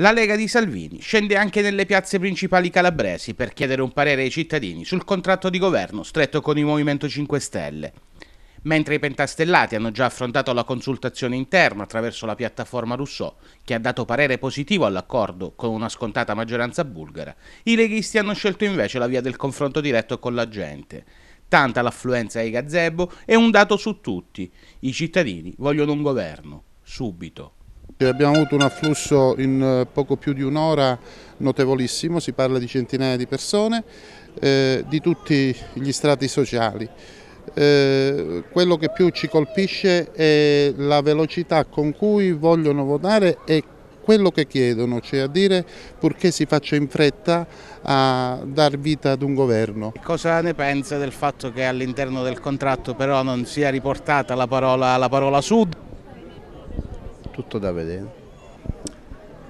La Lega di Salvini scende anche nelle piazze principali calabresi per chiedere un parere ai cittadini sul contratto di governo stretto con il Movimento 5 Stelle. Mentre i pentastellati hanno già affrontato la consultazione interna attraverso la piattaforma Rousseau, che ha dato parere positivo all'accordo con una scontata maggioranza bulgara, i leghisti hanno scelto invece la via del confronto diretto con la gente. Tanta l'affluenza ai gazebo è un dato su tutti. I cittadini vogliono un governo. Subito. Abbiamo avuto un afflusso in eh, poco più di un'ora notevolissimo, si parla di centinaia di persone, eh, di tutti gli strati sociali. Eh, quello che più ci colpisce è la velocità con cui vogliono votare e quello che chiedono, cioè a dire purché si faccia in fretta a dar vita ad un governo. Cosa ne pensa del fatto che all'interno del contratto però non sia riportata la parola, la parola sud? tutto da vedere.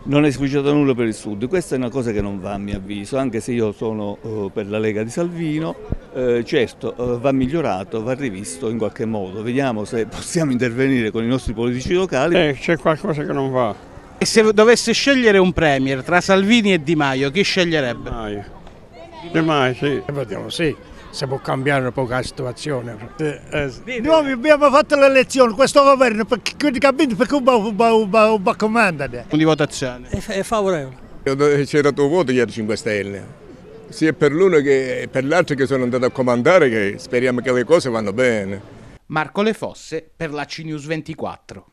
Non è sfuggito nulla per il Sud, questa è una cosa che non va a mio avviso, anche se io sono uh, per la Lega di Salvino, eh, certo uh, va migliorato, va rivisto in qualche modo, vediamo se possiamo intervenire con i nostri politici locali. Eh, c'è qualcosa che non va. E se dovesse scegliere un Premier tra Salvini e Di Maio, chi sceglierebbe? Di Maio. Di Maio, sì. e eh, vediamo, sì si può cambiare un po' la situazione. Eh, Noi abbiamo fatto le elezioni, questo governo, quindi capite perché un comandante. Di votazione? È favorevole. C'era tuo voto ieri 5 Stelle sia per l'uno che per l'altro che sono andato a comandare che speriamo che le cose vanno bene. Marco Le Fosse per la CNews 24.